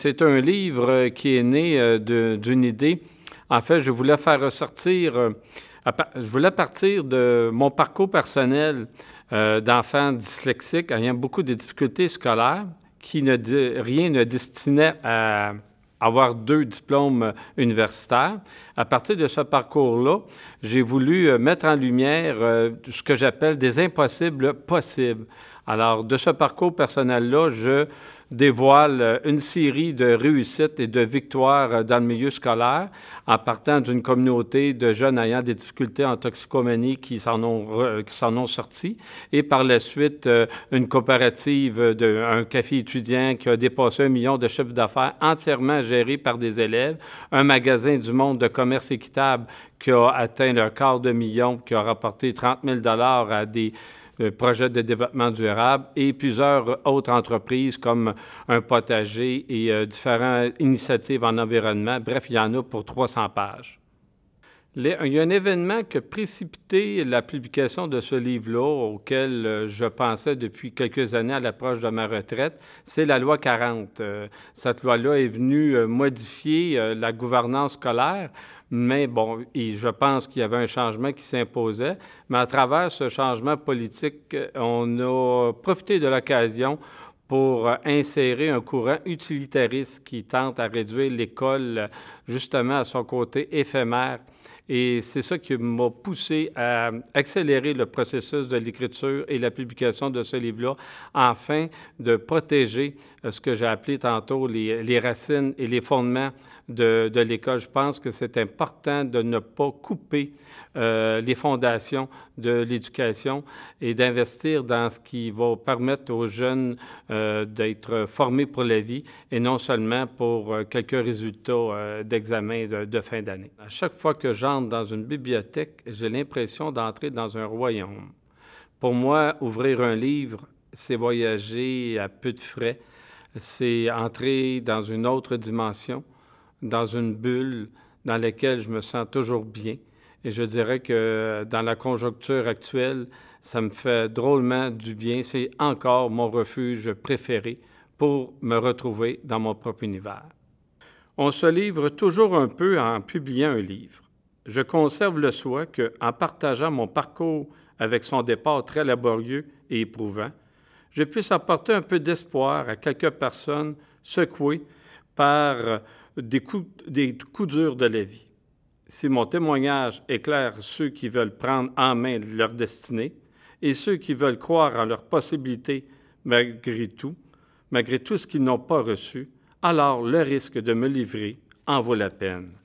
C'est un livre euh, qui est né euh, d'une idée. En fait, je voulais faire ressortir, euh, je voulais partir de mon parcours personnel d'enfant dyslexique ayant beaucoup de difficultés scolaires, qui ne rien ne destinait à avoir deux diplômes universitaires. À partir de ce parcours-là, j'ai voulu mettre en lumière ce que j'appelle des impossibles possibles. Alors, de ce parcours personnel-là, je dévoile euh, une série de réussites et de victoires euh, dans le milieu scolaire en partant d'une communauté de jeunes ayant des difficultés en toxicomanie qui s'en ont, euh, qui sortis et par la suite une coopérative, de, un café étudiant qui a dépassé un million de chiffres d'affaires entièrement géré par des élèves, un magasin du monde de commerce équitable qui a atteint le quart de million, qui a rapporté 30 000 à des le euh, projet de développement durable et plusieurs autres entreprises comme un potager et euh, différentes initiatives en environnement. Bref, il y en a pour 300 pages il y a un événement qui a précipité la publication de ce livre-là, auquel euh, je pensais depuis quelques années à l'approche de ma retraite, c'est la loi 40. Euh, cette loi-là est venue euh, modifier la gouvernance scolaire. Mais bon, et je pense qu'il y avait un changement qui s'imposait. Mais à travers ce changement politique, on a profité de l'occasion pour insérer un courant utilitariste qui tente à réduire l'école justement à son côté éphémère et c'est ça qui m'a poussé à accélérer le processus de l'écriture et la publication de ce livre-là, afin de protéger euh, ce que j'ai appelé tantôt les, racines et les fondements de, l'école. Je pense que c'est important de ne pas couper euh, les fondations de l'éducation et d'investir dans ce qui va permettre aux jeunes euh, d'être formés pour la vie et non seulement pour quelques résultats d'examen de, de fin d'année. À chaque fois que j'en dans une bibliothèque, j'ai l'impression d'entrer dans un royaume. Pour moi, ouvrir un livre, c'est voyager à peu de frais, c'est entrer dans une autre dimension, dans une bulle dans laquelle je me sens toujours bien. Et je dirais que dans la conjoncture actuelle, ça me fait drôlement du bien. C'est encore mon refuge préféré pour me retrouver dans mon propre univers. On se livre toujours un peu en publiant un livre je conserve le souhait que, en partageant mon parcours avec son départ très laborieux et éprouvant, je puisse apporter un peu d'espoir à quelques personnes secouées par des coups, des coups durs de la vie. Si mon témoignage éclaire ceux qui veulent prendre en main leur destinée et ceux qui veulent croire en leurs possibilités malgré tout, malgré tout ce qu'ils n'ont pas reçu, alors le risque de me livrer en vaut la peine.